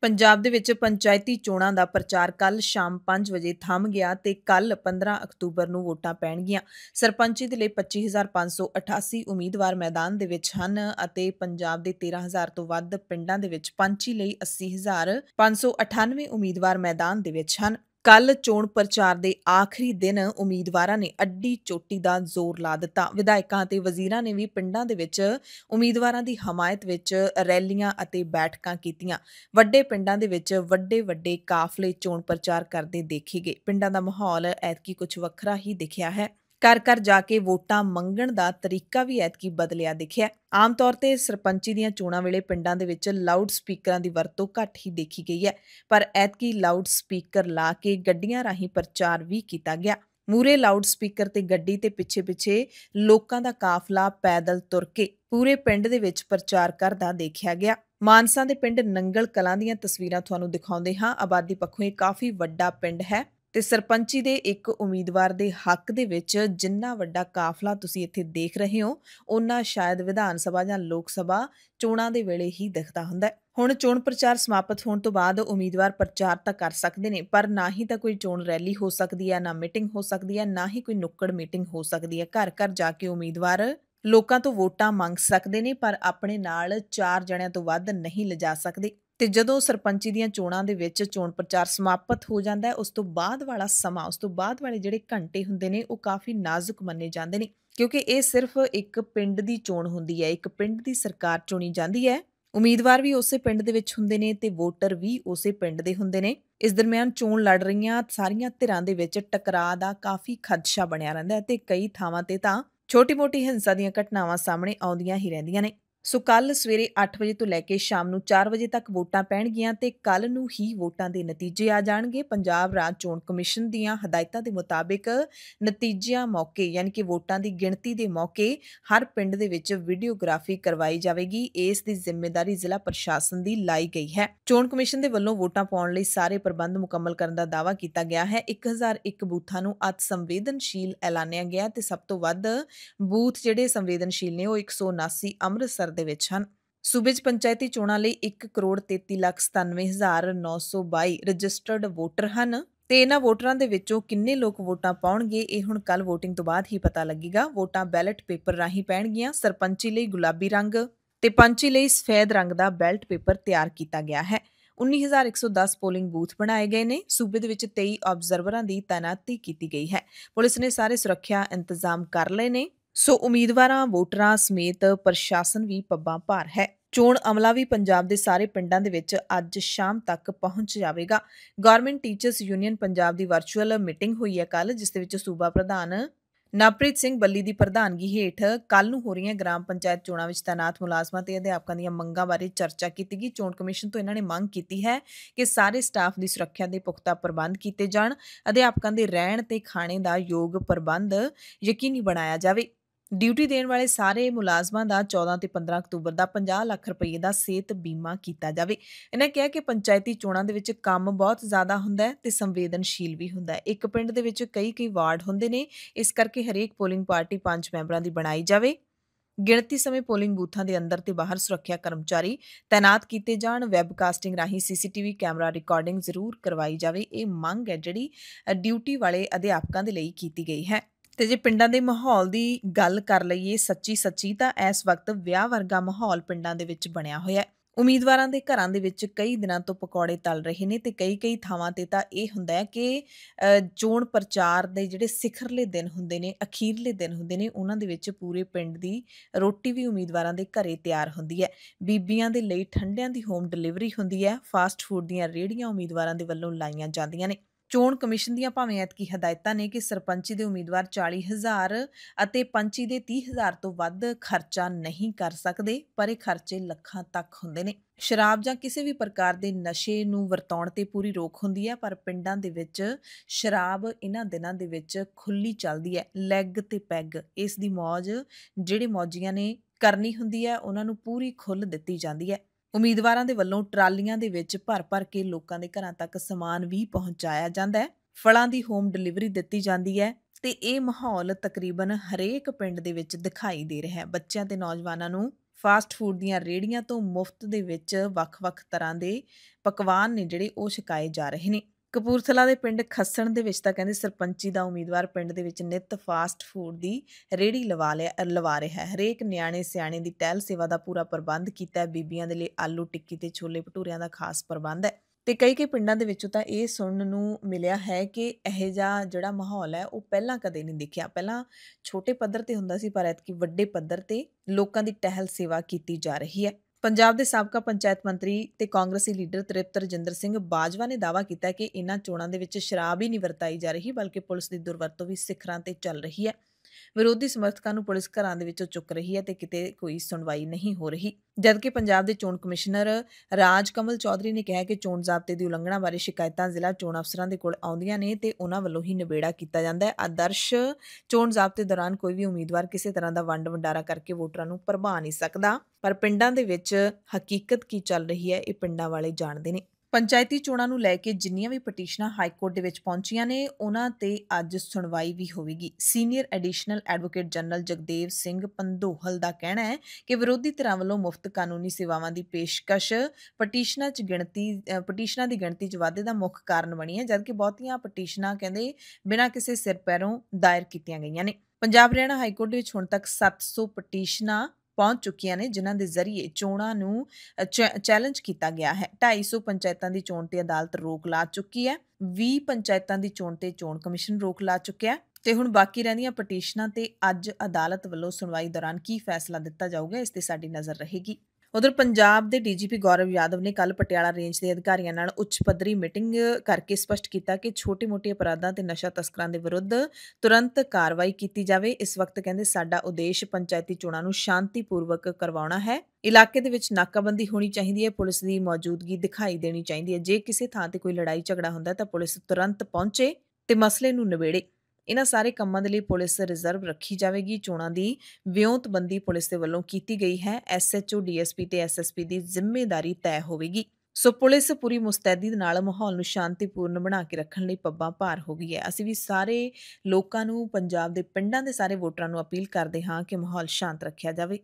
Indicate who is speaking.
Speaker 1: ਪੰਜਾਬ ਦੇ ਵਿੱਚ ਪੰਚਾਇਤੀ ਚੋਣਾਂ ਦਾ ਪ੍ਰਚਾਰ ਕੱਲ ਸ਼ਾਮ 5 ਵਜੇ ਥੰਮ ਗਿਆ ਤੇ ਕੱਲ 15 ਅਕਤੂਬਰ ਨੂੰ ਵੋਟਾਂ ਪੈਣਗੀਆਂ ਸਰਪੰਚੀ ਦੇ ਲਈ 25588 ਉਮੀਦਵਾਰ ਮੈਦਾਨ ਦੇ ਵਿੱਚ ਹਨ ਅਤੇ ਪੰਜਾਬ ਦੇ 13000 ਤੋਂ ਵੱਧ ਪਿੰਡਾਂ ਦੇ ਵਿੱਚ ਪੰਚੀ ਲਈ 80598 ਉਮੀਦਵਾਰ ਮੈਦਾਨ ਦੇ ਵਿੱਚ ਹਨ ਕੱਲ ਚੋਣ ਪ੍ਰਚਾਰ ਦੇ ਆਖਰੀ ਦਿਨ ਉਮੀਦਵਾਰਾਂ ਨੇ ਅੱਡੀ ਚੋਟੀ ਦਾ ਜ਼ੋਰ ਲਾ ਦਿੱਤਾ ਵਿਧਾਇਕਾਂ ਅਤੇ ਵਜ਼ੀਰਾਂ ਨੇ ਵੀ ਪਿੰਡਾਂ ਦੇ ਵਿੱਚ ਉਮੀਦਵਾਰਾਂ ਦੀ ਹਮਾਇਤ ਵਿੱਚ ਰੈਲੀਆਂ ਅਤੇ ਬੈਠਕਾਂ ਕੀਤੀਆਂ ਵੱਡੇ ਪਿੰਡਾਂ ਦੇ ਵਿੱਚ ਵੱਡੇ ਵੱਡੇ ਕਾਫਲੇ ਚੋਣ ਪ੍ਰਚਾਰ ਕਰਦੇ ਦੇਖੇ ਗਏ ਪਿੰਡਾਂ ਦਾ ਮਾਹੌਲ ਐਤਕੀ ਕੁਝ ਵੱਖਰਾ ਹੀ ਦਿਖਿਆ ਹੈ ਘਰ ਘਰ ਜਾ ਕੇ ਵੋਟਾਂ ਮੰਗਣ ਦਾ ਤਰੀਕਾ ਵੀ ਐਤਕੀ ਬਦਲਿਆ ਦਿਖਿਆ ਆਮ ਤੌਰ ਤੇ ਸਰਪੰਚੀ ਦੀਆਂ ਚੋਣਾਂ ਵੇਲੇ ਪਿੰਡਾਂ ਦੇ ਵਿੱਚ ਲਾਊਡ ਸਪੀਕਰਾਂ ਦੀ ਵਰਤੋਂ ਘੱਟ ਹੀ ਦੇਖੀ ਗਈ ਹੈ ਪਰ ਐਤਕੀ ਲਾਊਡ ਸਪੀਕਰ ਲਾ ਕੇ ਗੱਡੀਆਂ ਰਾਹੀਂ ਪ੍ਰਚਾਰ ਵੀ ਕੀਤਾ ਗਿਆ ਮੂਰੇ ਲਾਊਡ ਸਪੀਕਰ ਤੇ ਗੱਡੀ ਤੇ ਪਿੱਛੇ-ਪਿੱਛੇ ਲੋਕਾਂ ਦਾ ਕਾਫਲਾ ਪੈਦਲ ਤੁਰ ਕੇ ਪੂਰੇ ਪਿੰਡ ਦੇ ਵਿੱਚ ਪ੍ਰਚਾਰ ਕਰਦਾ ਦੇਖਿਆ ਗਿਆ ਮਾਨਸਾ ਦੇ ਪਿੰਡ ਨੰਗਲ ਕਲਾਂ ਦੀਆਂ ਤਸਵੀਰਾਂ ਤੁਹਾਨੂੰ ਦਿਖਾਉਂਦੇ ਹਾਂ ਆਬਾਦੀ ਪੱਖੋਂ ਇਹ ਕਾਫੀ ਵੱਡਾ ਪਿੰਡ ਹੈ ਤੇ ਸਰਪੰਚੀ ਦੇ ਇੱਕ ਉਮੀਦਵਾਰ ਦੇ ਹੱਕ ਦੇ ਵਿੱਚ ਜਿੰਨਾ ਵੱਡਾ ਕਾਫਲਾ ਤੁਸੀਂ ਇੱਥੇ ਦੇਖ ਰਹੇ ਹੋ ਉਹਨਾਂ ਸ਼ਾਇਦ ਵਿਧਾਨ ਸਭਾ ਜਾਂ ਲੋਕ ਸਭਾ ਚੋਣਾਂ ਦੇ ਵੇਲੇ ਹੀ ਦਿਖਦਾ ਹੁੰਦਾ ਹੈ ਹੁਣ ਚੋਣ ਪ੍ਰਚਾਰ ਸਮਾਪਤ ਹੋਣ ਤੋਂ ਬਾਅਦ ਉਮੀਦਵਾਰ ਪ੍ਰਚਾਰ ਤਾਂ ਕਰ ਸਕਦੇ ਨੇ ਪਰ ਨਾ ਹੀ ਤਾਂ ਕੋਈ ਚੋਣ ਰੈਲੀ ਹੋ ਸਕਦੀ ਹੈ ਨਾ ਮੀਟਿੰਗ ਹੋ ਸਕਦੀ ਹੈ ਨਾ ਹੀ ਕੋਈ ਨੁੱਕੜ ਮੀਟਿੰਗ ਹੋ ਸਕਦੀ ਹੈ ਘਰ ਘਰ ਜਾ ਕੇ ਉਮੀਦਵਾਰ ਲੋਕਾਂ ਤੋਂ ਵੋਟਾਂ ਮੰਗ ਸਕਦੇ ਨੇ ਪਰ ਆਪਣੇ ਨਾਲ 4 ਜਣਿਆਂ ਤੋਂ ਵੱਧ ਨਹੀਂ ਲਿਜਾ ਸਕਦੇ ਤੇ ਜਦੋਂ ਸਰਪੰਚੀ ਦੀਆਂ ਚੋਣਾਂ ਦੇ ਵਿੱਚ ਚੋਣ ਪ੍ਰਚਾਰ ਸਮਾਪਤ ਹੋ ਜਾਂਦਾ ਹੈ ਉਸ ਤੋਂ ਬਾਅਦ ਵਾਲਾ ਸਮਾਂ ਉਸ ਤੋਂ ਬਾਅਦ ਵਾਲੇ ਜਿਹੜੇ ਘੰਟੇ ਹੁੰਦੇ ਨੇ ਉਹ ਕਾਫੀ ਨਾਜ਼ੁਕ ਮੰਨੇ ਜਾਂਦੇ ਨੇ ਕਿਉਂਕਿ ਇਹ ਸਿਰਫ ਇੱਕ ਪਿੰਡ ਦੀ ਚੋਣ ਹੁੰਦੀ ਹੈ ਇੱਕ ਪਿੰਡ ਦੀ ਸਰਕਾਰ ਚੁਣੀ ਜਾਂਦੀ ਹੈ ਉਮੀਦਵਾਰ ਵੀ ਉਸੇ ਪਿੰਡ ਦੇ ਵਿੱਚ ਹੁੰਦੇ ਨੇ ਤੇ ਵੋਟਰ ਵੀ ਉਸੇ ਪਿੰਡ ਦੇ ਹੁੰਦੇ ਨੇ ਇਸ ਦਰਮਿਆਨ ਚੋਣ ਲੜ ਰਹੀਆਂ ਸਾਰੀਆਂ ਧਿਰਾਂ ਦੇ ਵਿੱਚ ਟਕਰਾਅ ਦਾ ਕਾਫੀ ਖਦਸ਼ਾ ਬਣਿਆ ਰਹਿੰਦਾ ਹੈ ਤੇ ਕਈ ਥਾਵਾਂ ਤੇ ਤਾਂ ਛੋਟੀ-ਮੋਟੀ ਹਿੰਸਾ ਦੀਆਂ ਘਟਨਾਵਾਂ ਸਾਹਮਣੇ ਆਉਂਦੀਆਂ ਹੀ ਰਹਿੰਦੀਆਂ ਨੇ ਸੋ ਕੱਲ ਸਵੇਰੇ 8 ਵਜੇ ਤੋਂ ਲੈ ਕੇ ਸ਼ਾਮ ਨੂੰ 4 ਵਜੇ ਤੱਕ ਵੋਟਾਂ ਪੈਣਗੀਆਂ ਤੇ ਕੱਲ ਨੂੰ ਹੀ ਵੋਟਾਂ ਦੇ ਨਤੀਜੇ ਆ ਜਾਣਗੇ ਪੰਜਾਬ ਰਾਜ ਚੋਣ ਕਮਿਸ਼ਨ ਦੀਆਂ ਹਦਾਇਤਾਂ ਦੇ ਮੁਤਾਬਿਕ ਨਤੀਜਿਆਂ ਮੌਕੇ ਯਾਨੀ ਕਿ ਵੋਟਾਂ ਦੀ ਗਿਣਤੀ ਦੇ ਮੌਕੇ ਹਰ ਪਿੰਡ ਦੇ ਵਿੱਚ ਵੀਡੀਓਗ੍ਰਾਫੀ ਕਰਵਾਈ ਜਾਵੇਗੀ ਇਸ ਦੀ ਜ਼ਿੰਮੇਵਾਰੀ ਜ਼ਿਲ੍ਹਾ ਪ੍ਰਸ਼ਾਸਨ ਦੀ ਲਾਈ ਗਈ ਹੈ ਚੋਣ ਕਮਿਸ਼ਨ ਦੇ ਵੱਲੋਂ ਵੋਟਾਂ ਪਾਉਣ ਲਈ ਸਾਰੇ ਪ੍ਰਬੰਧ ਮੁਕੰਮਲ ਕਰਨ ਦਾ ਦਾਅਵਾ ਕੀਤਾ ਗਿਆ ਹੈ 1001 ਬੂਥਾਂ ਨੂੰ ਅਤ ਸੰਵੇਦਨਸ਼ੀਲ ਐਲਾਨਿਆ ਗਿਆ ਤੇ ਸਭ ਤੋਂ ਵੱਧ ਬੂਥ ਜਿਹੜੇ ਸੰਵੇਦਨਸ਼ੀਲ ਨੇ ਉਹ 179 ਅੰਮ੍ਰਿਤਸਰ 2024 ਦੇ ਵਿੱਚ ਹਨ ਸੂਬੇ 'ਚ ਪੰਚਾਇਤੀ ਚੋਣਾਂ ਲਈ 1 ਕਰੋੜ 33 ਲੱਖ 97922 ਰਜਿਸਟਰਡ ਵੋਟਰ ਹਨ ਤੇ ਇਹਨਾਂ ਵੋਟਰਾਂ ਦੇ ਵਿੱਚੋਂ ਕਿੰਨੇ ਲੋਕ ਵੋਟਾਂ ਪਾਉਣਗੇ ਇਹ ਹੁਣ ਕੱਲ VOTING ਤੋਂ ਬਾਅਦ ਹੀ ਪਤਾ ਲੱਗੇਗਾ ਵੋਟਾਂ ਬੈਲਟ ਪੇਪਰ ਰਾਹੀਂ ਪੈਣਗੀਆਂ ਸਰਪੰਚੀ ਲਈ ਗੁਲਾਬੀ ਰੰਗ ਤੇ ਪੰਚੀ ਲਈ ਸਫੈਦ ਰੰਗ ਦਾ ਬੈਲਟ ਪੇਪਰ ਤਿਆਰ ਕੀਤਾ ਗਿਆ ਹੈ 19110 ਪੋਲਿੰਗ ਬੂਥ ਬਣਾਏ ਗਏ ਨੇ ਸੂਬੇ ਦੇ ਵਿੱਚ 23 ਆਬਜ਼ਰਵਰਾਂ ਦੀ ਤਾਇਨਾਤੀ ਕੀਤੀ ਗਈ ਹੈ ਪੁਲਿਸ ਨੇ ਸਾਰੇ ਸੁਰੱਖਿਆ ਇੰਤਜ਼ਾਮ ਕਰ ਲਏ ਨੇ ਸੋ ਉਮੀਦਵਾਰਾਂ ਵੋਟਰਾਂ ਸਮੇਤ ਪ੍ਰਸ਼ਾਸਨ ਵੀ ਪੱਬਾਂ ਭਾਰ ਹੈ ਚੋਣ ਅਮਲਾ ਵੀ ਪੰਜਾਬ ਦੇ ਸਾਰੇ ਪਿੰਡਾਂ ਦੇ ਵਿੱਚ ਅੱਜ ਸ਼ਾਮ ਤੱਕ ਪਹੁੰਚ ਜਾਵੇਗਾ ਗਵਰਨਮੈਂਟ ਟੀਚਰਸ ਯੂਨੀਅਨ ਪੰਜਾਬ ਦੀ ਵਰਚੁਅਲ ਮੀਟਿੰਗ ਹੋਈ ਹੈ ਕੱਲ ਜਿਸ ਦੇ ਵਿੱਚ ਸੂਬਾ ਪ੍ਰਧਾਨ ਨਾਪ੍ਰੀਤ ਸਿੰਘ ਬੱਲੀ ਦੀ ਪ੍ਰਧਾਨਗੀ ਹੇਠ ਕੱਲ ਨੂੰ ਹੋ ਰਹੀਆਂ ਗ੍ਰਾਮ ਪੰਚਾਇਤ ਚੋਣਾਂ ਵਿੱਚ ਤਾਇਨਾਤ ਮੁਲਾਜ਼ਮਾਂ ਤੇ ਅਧਿਆਪਕਾਂ ਦੀਆਂ ਮੰਗਾਂ ਬਾਰੇ ਚਰਚਾ ਕੀਤੀ ਗਈ ਚੋਣ ਕਮਿਸ਼ਨ ਤੋਂ ਇਹਨਾਂ ਨੇ ਮੰਗ ਕੀਤੀ ਹੈ ਕਿ ਸਾਰੇ ਸਟਾਫ ਦੀ ਸੁਰੱਖਿਆ ਦੇ ਪੁਖਤਾ ਪ੍ਰਬੰਧ ਕੀਤੇ ਜਾਣ ਅਧਿਆਪਕਾਂ ਦੇ ਰਹਿਣ ਤੇ ਖਾਣੇ ਦਾ ਯੋਗ ਪ੍ਰਬੰਧ ਯਕੀਨੀ ਬਣਾਇਆ ਜਾਵੇ ਡਿਊਟੀ ਦੇਣ ਵਾਲੇ ਸਾਰੇ ਮੁਲਾਜ਼ਮਾਂ ਦਾ 14 ਤੇ 15 ਅਕਤੂਬਰ ਦਾ 50 ਲੱਖ ਰੁਪਏ ਦਾ ਸਿਹਤ ਬੀਮਾ ਕੀਤਾ ਜਾਵੇ ਇਹਨਾਂ ਕਿਹਾ ਕਿ ਪੰਚਾਇਤੀ ਚੋਣਾਂ ਦੇ ਵਿੱਚ ਕੰਮ ਬਹੁਤ ਜ਼ਿਆਦਾ ਹੁੰਦਾ ਹੈ ਤੇ ਸੰਵੇਦਨਸ਼ੀਲ ਵੀ ਹੁੰਦਾ ਹੈ ਇੱਕ ਪਿੰਡ ਦੇ ਵਿੱਚ ਕਈ ਕਈ ਵਾਰਡ ਹੁੰਦੇ ਨੇ ਇਸ ਕਰਕੇ ਹਰੇਕ ਪੋਲਿੰਗ ਪਾਰਟੀ ਪੰਜ ਮੈਂਬਰਾਂ ਦੀ ਬਣਾਈ ਜਾਵੇ ਗਿਣਤੀ ਸਮੇਂ ਪੋਲਿੰਗ ਬੂਥਾਂ ਦੇ ਅੰਦਰ ਤੇ ਬਾਹਰ ਸੁਰੱਖਿਆ ਕਰਮਚਾਰੀ ਤਾਇਨਾਤ ਕੀਤੇ ਜਾਣ ਵੈਬਕਾਸਟਿੰਗ ਰਾਹੀਂ ਸੀਸੀਟੀਵੀ ਕੈਮਰਾ ਰਿਕਾਰਡਿੰਗ ਜ਼ਰੂਰ ਕਰਵਾਈ ਜਾਵੇ ਇਹ ਮੰਗ ਹੈ ਜਿਹੜੀ ਡਿਊਟੀ ਵਾਲੇ ਅਧਿਆਪਕਾਂ ਦੇ ਲਈ ਕੀਤੀ ਗਈ ਹੈ ਤੇ ਜੇ ਪਿੰਡਾਂ ਦੇ ਮਾਹੌਲ ਦੀ ਗੱਲ ਕਰ ਲਈਏ ਸੱਚੀ ਸੱਚੀ ਤਾਂ ਇਸ ਵਕਤ ਵਿਆਹ ਵਰਗਾ ਮਾਹੌਲ ਪਿੰਡਾਂ ਦੇ ਵਿੱਚ ਬਣਿਆ ਹੋਇਆ ਹੈ ਉਮੀਦਵਾਰਾਂ ਦੇ ਘਰਾਂ ਦੇ ਵਿੱਚ ਕਈ ਦਿਨਾਂ ਤੋਂ ਪਕੌੜੇ ਤਲ ਰਹੇ ਨੇ ਤੇ ਕਈ ਕਈ ਥਾਵਾਂ ਤੇ ਤਾਂ ਇਹ ਹੁੰਦਾ ਹੈ ਕਿ ਚੋਣ ਪ੍ਰਚਾਰ ਦੇ ਜਿਹੜੇ ਸਿਖਰਲੇ ਦਿਨ ਹੁੰਦੇ ਨੇ ਅਖੀਰਲੇ ਦਿਨ ਹੁੰਦੇ ਨੇ ਉਹਨਾਂ ਦੇ ਵਿੱਚ ਪੂਰੇ ਪਿੰਡ ਦੀ ਰੋਟੀ ਵੀ ਉਮੀਦਵਾਰਾਂ ਦੇ ਘਰੇ ਤਿਆਰ ਹੁੰਦੀ ਹੈ ਬੀਬੀਆਂ ਦੇ ਲਈ ਠੰਡਿਆਂ ਦੀ ਹੋਮ ਡਿਲੀਵਰੀ ਹੁੰਦੀ ਹੈ ਫਾਸਟ ਫੂਡ ਦੀਆਂ ਰੇੜੀਆਂ ਉਮੀਦਵਾਰਾਂ ਦੇ ਵੱਲੋਂ ਲਾਈਆਂ ਜਾਂਦੀਆਂ ਨੇ ਚੋਣ ਕਮਿਸ਼ਨ ਦੀਆਂ ਭਾਵੇਂ ਐਤਕੀ ਹਦਾਇਤਾਂ ਨੇ ਕਿ ਸਰਪੰਚੀ ਦੇ ਉਮੀਦਵਾਰ 40000 ਅਤੇ ਪੰਚੀ ਦੇ 30000 ਤੋਂ ਵੱਧ ਖਰਚਾ ਨਹੀਂ ਕਰ ਸਕਦੇ ਪਰ ਇਹ ਖਰਚੇ ਲੱਖਾਂ ਤੱਕ ਹੁੰਦੇ ਨੇ ਸ਼ਰਾਬ ਜਾਂ ਕਿਸੇ ਵੀ ਪ੍ਰਕਾਰ ਦੇ ਨਸ਼ੇ ਨੂੰ ਵਰਤੌਣ ਤੇ ਪੂਰੀ ਰੋਕ ਹੁੰਦੀ ਹੈ ਪਰ ਪਿੰਡਾਂ ਦੇ ਵਿੱਚ ਸ਼ਰਾਬ ਇਹਨਾਂ ਦਿਨਾਂ ਦੇ ਵਿੱਚ ਖੁੱਲੀ ਚੱਲਦੀ ਹੈ ਲੈਗ ਤੇ ਪੈਗ ਇਸ ਦੀ ਮौज ਜਿਹੜੇ ਮੌਜੀਆਂ ਨੇ ਕਰਨੀ ਹੁੰਦੀ ਹੈ ਉਹਨਾਂ ਨੂੰ ਪੂਰੀ ਖੁੱਲ ਦਿੱਤੀ ਜਾਂਦੀ ਹੈ ਉਮੀਦਵਾਰਾਂ ਦੇ ਵੱਲੋਂ ਟਰਾਲੀਆਂ ਦੇ ਵਿੱਚ ਭਰ-ਭਰ ਕੇ ਲੋਕਾਂ ਦੇ ਘਰਾਂ ਤੱਕ ਸਮਾਨ ਵੀ ਪਹੁੰਚਾਇਆ ਜਾਂਦਾ ਹੈ ਫਲਾਂ ਦੀ ਹੋਮ ਡਿਲੀਵਰੀ ਦਿੱਤੀ ਜਾਂਦੀ ਹੈ ਤੇ ਇਹ ਮਾਹੌਲ ਤਕਰੀਬਨ ਹਰੇਕ ਪਿੰਡ ਦੇ ਵਿੱਚ ਦਿਖਾਈ ਦੇ ਰਿਹਾ ਹੈ ਬੱਚਿਆਂ ਤੇ ਨੌਜਵਾਨਾਂ ਨੂੰ ਫਾਸਟ ਫੂਡ ਦੀਆਂ ਰੇੜੀਆਂ ਤੋਂ ਮੁਫਤ ਦੇ ਵਿੱਚ ਵੱਖ-ਵੱਖ ਤਰ੍ਹਾਂ ਦੇ ਪਕਵਾਨ ਨੇ ਜਿਹੜੇ ਉਹ ਛਕਾਏ ਜਾ ਰਹੇ ਨੇ ਕਪੂਰਥਲਾ ਦੇ ਪਿੰਡ ਖੱਸਣ ਦੇ ਵਿੱਚ ਤਾਂ ਕਹਿੰਦੇ ਸਰਪੰਚੀ ਦਾ ਉਮੀਦਵਾਰ ਪਿੰਡ ਦੇ ਵਿੱਚ ਨਿਤ ਫਾਸਟ ਫੂਡ ਦੀ ਰੇੜੀ ਲਵਾ ਲਿਆ ਲਵਾ ਰਿਹਾ ਹੈ ਹਰੇਕ ਨਿਆਣੇ ਸਿਆਣੇ ਦੀ ਟਹਿਲ ਸੇਵਾ ਦਾ ਪੂਰਾ ਪ੍ਰਬੰਧ ਕੀਤਾ ਹੈ ਬੀਬੀਆਂ ਦੇ ਲਈ ਆਲੂ ਟਿੱਕੀ ਤੇ ਛੋਲੇ ਭਟੂਰਿਆਂ ਦਾ ਖਾਸ ਪ੍ਰਬੰਧ ਹੈ ਤੇ ਕਈ ਕਈ ਪਿੰਡਾਂ ਦੇ ਵਿੱਚੋਂ ਤਾਂ ਇਹ ਸੁਣਨ ਨੂੰ ਮਿਲਿਆ ਹੈ ਕਿ ਇਹ ਜਾ ਜਿਹੜਾ ਮਾਹੌਲ ਹੈ ਉਹ ਪਹਿਲਾਂ ਕਦੇ ਨਹੀਂ ਦੇਖਿਆ ਪਹਿਲਾਂ ਛੋਟੇ ਪੱਧਰ ਤੇ ਹੁੰਦਾ ਸੀ ਪਰ ਐਤਕੀ ਵੱਡੇ ਪੱਧਰ ਤੇ ਲੋਕਾਂ ਦੀ ਟਹਿਲ ਸੇਵਾ ਕੀਤੀ ਜਾ ਰਹੀ ਹੈ ਪੰਜਾਬ ਦੇ ਸਾਬਕਾ ਪੰਚਾਇਤ ਮੰਤਰੀ ਤੇ ਕਾਂਗਰਸੀ ਲੀਡਰ ਤ੍ਰਿਪਤ ਰਜਿੰਦਰ ਸਿੰਘ ਬਾਜਵਾ ਨੇ ਦਾਵਾ ਕੀਤਾ ਕਿ ਇਨ੍ਹਾਂ ਚੋਣਾਂ ਦੇ ਵਿੱਚ ਸ਼ਰਾਬ ਹੀ ਨਹੀਂ ਵਰਤਾਈ ਜਾ ਰਹੀ ਬਲਕਿ ਪੁਲਿਸ ਦੀ ਦੁਰਵਰਤੋਂ ਵੀ ਸਿਖਰਾਂ ਤੇ ਚੱਲ ਰਹੀ ਹੈ ਵਿਰੋਧੀ ਸਮਰਥਕਾਂ ਨੂੰ ਪੁਲਿਸ ਘਰਾਂ ਦੇ ਵਿੱਚੋਂ ਚੁੱਕ ਰਹੀ ਹੈ ਤੇ ਕਿਤੇ ਕੋਈ ਸੁਣਵਾਈ ਨਹੀਂ ਹੋ ਰਹੀ ਜਦਕਿ ਪੰਜਾਬ ਦੇ ਚੋਣ ਕਮਿਸ਼ਨਰ ਰਾਜ ਕਮਲ ਚੌਧਰੀ ਨੇ ਕਿਹਾ ਕਿ ਚੋਣ ਜ਼ਾਬਤੇ ਦੀ ਉਲੰਘਣਾ ਬਾਰੇ ਸ਼ਿਕਾਇਤਾਂ ਜ਼ਿਲ੍ਹਾ ਚੋਣ ਅਫਸਰਾਂ ਦੇ ਕੋਲ ਆਉਂਦੀਆਂ ਨੇ ਤੇ ਉਹਨਾਂ ਵੱਲੋਂ ਹੀ ਨਿਬੇੜਾ ਕੀਤਾ ਜਾਂਦਾ ਹੈ ਆਦਰਸ਼ ਚੋਣ ਜ਼ਾਬਤੇ ਦੌਰਾਨ ਕੋਈ ਵੀ ਉਮੀਦਵਾਰ ਕਿਸੇ ਤਰ੍ਹਾਂ ਦਾ ਵੰਡ ਵੰਡਾਰਾ ਕਰਕੇ ਵੋਟਰਾਂ ਨੂੰ ਪ੍ਰਭਾ ਨਹੀਂ ਸਕਦਾ ਪਰ ਪਿੰਡਾਂ ਦੇ ਵਿੱਚ ਹਕੀਕਤ ਕੀ ਚੱਲ ਰਹੀ ਹੈ ਇਹ ਪਿੰਡਾਂ ਵਾਲੇ ਜਾਣਦੇ ਨੇ ਪੰਚਾਇਤੀ ਚੋਣਾਂ ਨੂੰ ਲੈ ਕੇ ਜਿੰਨੀਆਂ ਵੀ ਪਟੀਸ਼ਨਾਂ ਹਾਈ ਕੋਰਟ ਦੇ ਵਿੱਚ ਪਹੁੰਚੀਆਂ ਨੇ ਉਹਨਾਂ ਤੇ ਅੱਜ ਸੁਣਵਾਈ ਵੀ ਹੋਵੇਗੀ senior additional advocate general Jagdev Singh Pandohal ਦਾ ਕਹਿਣਾ ਹੈ ਕਿ ਵਿਰੋਧੀ ਧਿਰਾਂ ਵੱਲੋਂ ਮੁਫਤ ਕਾਨੂੰਨੀ ਸੇਵਾਵਾਂ ਦੀ ਪੇਸ਼ਕਸ਼ ਪਟੀਸ਼ਨਾਂ 'ਚ ਗਿਣਤੀ ਪਟੀਸ਼ਨਾਂ ਦੀ ਗਿਣਤੀ 'ਚ ਵਾਧੇ ਦਾ ਮੁੱਖ ਕਾਰਨ ਬਣੀ ਹੈ ਜਦਕਿ ਬਹੁਤੀਆਂ ਪਟੀਸ਼ਨਾਂ ਕਹਿੰਦੇ ਬਿਨਾਂ ਕਿਸੇ ਸਿਰ ਪੈਰੋਂ ਦਾਇਰ ਕੀਤੀਆਂ ਗਈਆਂ ਨੇ ਪੰਜਾਬ ਹਰਿਆਣਾ ਹਾਈ ਕੋਰਟ ਦੇ ਵਿੱਚ ਹੁਣ ਤੱਕ 700 ਪਟੀਸ਼ਨਾਂ ਪਹੁੰਚ ਚੁੱਕੀਆਂ ਨੇ ਜਿਨ੍ਹਾਂ ਦੇ ਜ਼ਰੀਏ ਚੋਣਾਂ ਨੂੰ ਚੈਲੰਜ ਕੀਤਾ ਗਿਆ ਹੈ 250 ਪੰਚਾਇਤਾਂ ਦੀ ਚੋਣ ਤੇ ਅਦਾਲਤ ਰੋਕ ਲਾ ਚੁੱਕੀ ਹੈ 20 ਪੰਚਾਇਤਾਂ ਦੀ ਚੋਣ ਤੇ ਚੋਣ ਕਮਿਸ਼ਨ ਰੋਕ ਲਾ ਚੁੱਕਿਆ ਤੇ ਹੁਣ ਬਾਕੀ ਰਹਿੰਦੀਆਂ ਪਟੀਸ਼ਨਾਂ ਤੇ ਅੱਜ ਅਦਾਲਤ ਵੱਲੋਂ ਸੁਣਵਾਈ ਦੌਰਾਨ ਕੀ ਫੈਸਲਾ ਦਿੱਤਾ ਜਾਊਗਾ ਇਸ ਤੇ ਸਾਡੀ ਨਜ਼ਰ ਰਹੇਗੀ ਉਧਰ ਪੰਜਾਬ ਦੇ ਡੀਜੀਪੀ ਗੌਰਵ ਯਾਦਵ ਨੇ ਕੱਲ ਪਟਿਆਲਾ ਰੇਂਜ ਦੇ ਅਧਿਕਾਰੀਆਂ ਨਾਲ ਉੱਚ ਪੱਧਰੀ ਮੀਟਿੰਗ ਕਰਕੇ ਸਪਸ਼ਟ ਕੀਤਾ ਕਿ ਛੋਟੇ-ਮੋਟੇ ਅਪਰਾਧਾਂ ਤੇ ਨਸ਼ਾ ਤਸਕਰਾਂ ਦੇ ਵਿਰੁੱਧ ਤੁਰੰਤ ਕਾਰਵਾਈ ਕੀਤੀ ਜਾਵੇ ਇਸ ਵਕਤ ਕਹਿੰਦੇ ਸਾਡਾ ਉਦੇਸ਼ ਪੰਚਾਇਤੀ ਚੋਣਾਂ ਨੂੰ ਸ਼ਾਂਤੀਪੂਰਵਕ ਕਰਵਾਉਣਾ ਹੈ ਇਲਾਕੇ ਦੇ ਵਿੱਚ ਨਾਕਾਬੰਦੀ ਹੋਣੀ ਚਾਹੀਦੀ ਹੈ ਪੁਲਿਸ ਦੀ ਮੌਜੂਦਗੀ ਦਿਖਾਈ ਦੇਣੀ ਚਾਹੀਦੀ ਹੈ ਜੇ ਕਿਸੇ ਥਾਂ ਤੇ ਕੋਈ ਲੜਾਈ ਝਗੜਾ ਹੁੰਦਾ ਤਾਂ ਪੁਲਿਸ ਤੁਰੰਤ ਪਹੁੰਚੇ ਤੇ ਮਸਲੇ ਨੂੰ ਨਿਬੇੜੇ ਇਹਨਾਂ ਸਾਰੇ ਕੰਮਾਂ ਦੇ ਲਈ ਪੁਲਿਸ ਰਿਜ਼ਰਵ ਰੱਖੀ ਜਾਵੇਗੀ ਚੋਣਾਂ ਦੀ ਵਿਉਂਤਬੰਦੀ ਪੁਲਿਸ ਦੇ ਵੱਲੋਂ ਕੀਤੀ ਗਈ ਹੈ ਐਸਐਚਓ ਡੀਐਸਪੀ ਤੇ ਐਸਐਸਪੀ ਦੀ ਜ਼ਿੰਮੇਵਾਰੀ ਤੈਅ ਹੋਵੇਗੀ ਸੋ ਪੁਲਿਸ ਪੂਰੀ ਮੁਸਤੈਦੀ ਨਾਲ ਮਾਹੌਲ ਨੂੰ ਸ਼ਾਂਤੀਪੂਰਨ ਬਣਾ ਕੇ ਰੱਖਣ ਲਈ ਪੱਬਾਂ ਭਾਰ ਹੋ ਗਈ ਹੈ ਅਸੀਂ ਵੀ ਸਾਰੇ ਲੋਕਾਂ ਨੂੰ ਪੰਜਾਬ ਦੇ ਪਿੰਡਾਂ ਦੇ ਸਾਰੇ ਵੋਟਰਾਂ ਨੂੰ ਅਪੀਲ ਕਰਦੇ ਹਾਂ ਕਿ ਮਾਹੌਲ ਸ਼ਾਂਤ ਰੱਖਿਆ ਜਾਵੇ